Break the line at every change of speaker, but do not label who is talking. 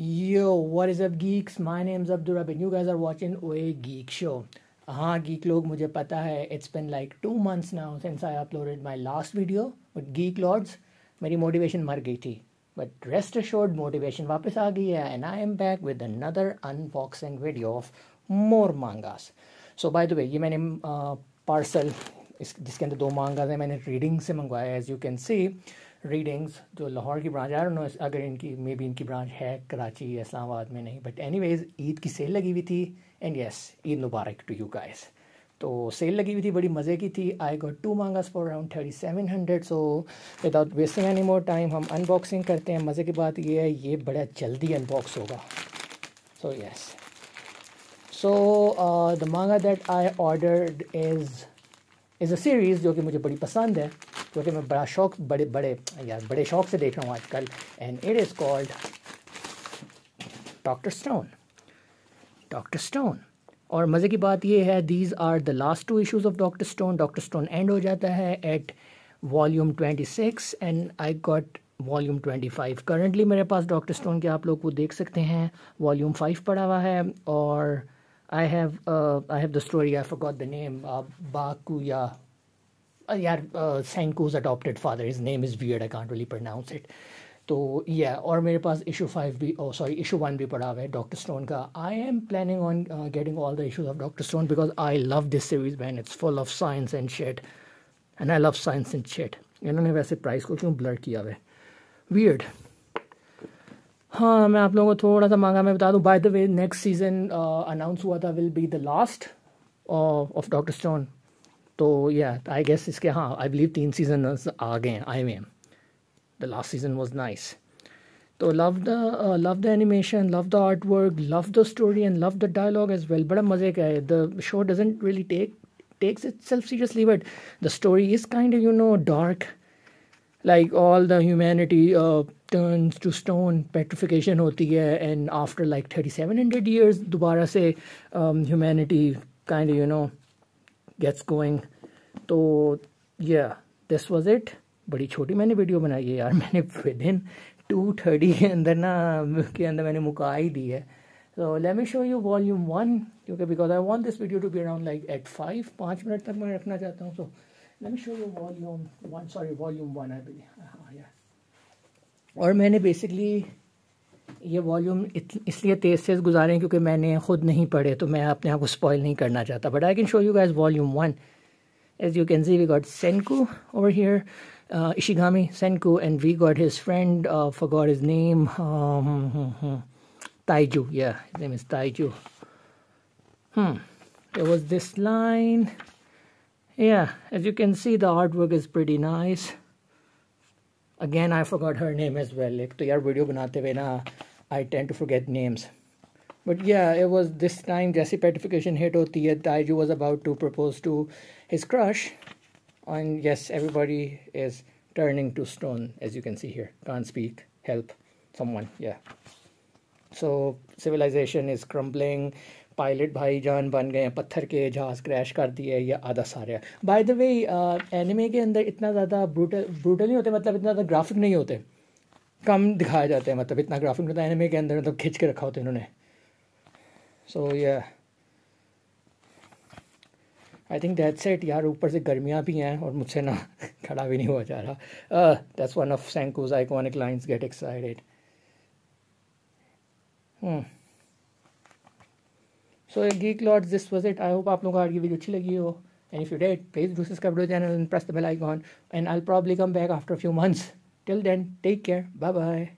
Yo, what is up, geeks? My name is Abdurab, and you guys are watching OA Geek Show. हाँ geek लोग मुझे पता है it's bin like two months now since I uploaded my last video but geek lords मेरी motivation मर गई थी but rest assured motivation वापस आ गई है and I am back with another unboxing video of more mangas so by the ये मैंने पार्सल uh, इस जिसके अंदर दो मांगाज हैं मैंने रीडिंग से मंगवाया as you can see Readings जो लाहौर की ब्रांच आया नो अगर इनकी मे बी इनकी ब्रांच है कराची या इस्लामाबाद में नहीं बट एनी ईद की सेल लगी हुई थी एंड येस ईद मुबारक टू यू गाइस तो सेल लगी हुई थी बड़ी मज़े की थी I got two mangas for around thirty seven hundred so without wasting any more time हम अनबॉक्सिंग करते हैं मज़े की बात ये है ये बड़ा जल्दी अनबॉक्स होगा so yes so the manga that I order is is a series जो कि मुझे बड़ी पसंद है क्योंकि मैं बड़ा शौक बड़े बड़े यार बड़े शौक से देख रहा हूँ आजकल and it is called Doctor Stone Doctor Stone और मज़े की बात यह है these are the last two issues of Doctor Stone Doctor Stone and हो जाता है at volume twenty six and I got volume twenty five currently मेरे पास डॉक्टर स्टोन के आप लोग वो देख सकते हैं वॉल्यूम फाइव पड़ा हुआ है और I have uh, I have the story. I forgot the name. Uh, Bakuya, uh, yeah, Sanku's adopted father. His name is weird. I can't really pronounce it. So yeah, or my issue five B. Oh, sorry, issue one B. Padave Doctor Stone. I am planning on getting all the issues of Doctor Stone because I love this series, man. It's full of science and shit, and I love science and shit. You know, I price ko blur kiya Weird. हाँ मैं आप लोगों को थोड़ा सा मांगा मैं बता दूं by the way next season announce हुआ था will be the last of Doctor Stone तो या आई गेस इसके हाँ आई बिलीव तीन सीजन आ गए हैं I am the last season was nice तो love the love the animation love the art work love the story and love the dialogue as well बड़ा मज़े का है the show doesn't really take takes इट सेल्फ seriously but the story is kind you know dark like all the humanity turns to stone petrification होती है and after like thirty seven hundred years दोबारा से humanity um, humanity you know gets going तो yeah this was it बड़ी छोटी मैंने video बनाई है यार मैंने विद इन टू थर्टी के अंदर ना के अंदर मैंने मुका ही दी है तो let me show you volume one क्योंकि because I want this video to be around like eight five पाँच मिनट तक मैं रखना चाहता हूँ so let me show you volume one sorry volume one I हाँ यार और मैंने बेसिकली ये वॉल्यूम इसलिए तेज तेज गुजारे हैं क्योंकि मैंने खुद नहीं पढ़े तो मैं अपने आप को स्पॉइल नहीं करना चाहता but I can show you guys volume one as you can see we got Senku और here Ishigami Senku and we got his friend for god is name Taiju name is Taiju was this line yeah as you can see the art work is pretty nice again i forgot her name as well Like, to yaar video banate hue na i tend to forget names but yeah it was this time jesse petrification hit hoti hai taiju was about to propose to his crush and yes everybody is turning to stone as you can see here can't speak help someone yeah so civilization is crumbling pilot भाई जान बन गए हैं पत्थर के जहाज़ crash कर दिए या आधा सारे बाय द वे एनिमे के अंदर इतना ज़्यादा ब्रूटल ब्रूटल नहीं होते मतलब इतना ज़्यादा ग्राफिक नहीं होते कम दिखाए जाते हैं मतलब इतना ग्राफिक होता है एनिमे के अंदर मतलब खींच के रखा होता है इन्होंने सो ये आई थिंक दैट्स इट यार ऊपर से गर्मियाँ भी हैं और मुझसे ना खड़ा भी नहीं हुआ जा रहा that's one of Senku's iconic lines get excited hmm so geek lot this was it I hope आप लोगों को आज की वीडियो अच्छी लगी हो and if you date please do subscribe to channel and press the bell icon and I probably come back after few months till then take care bye bye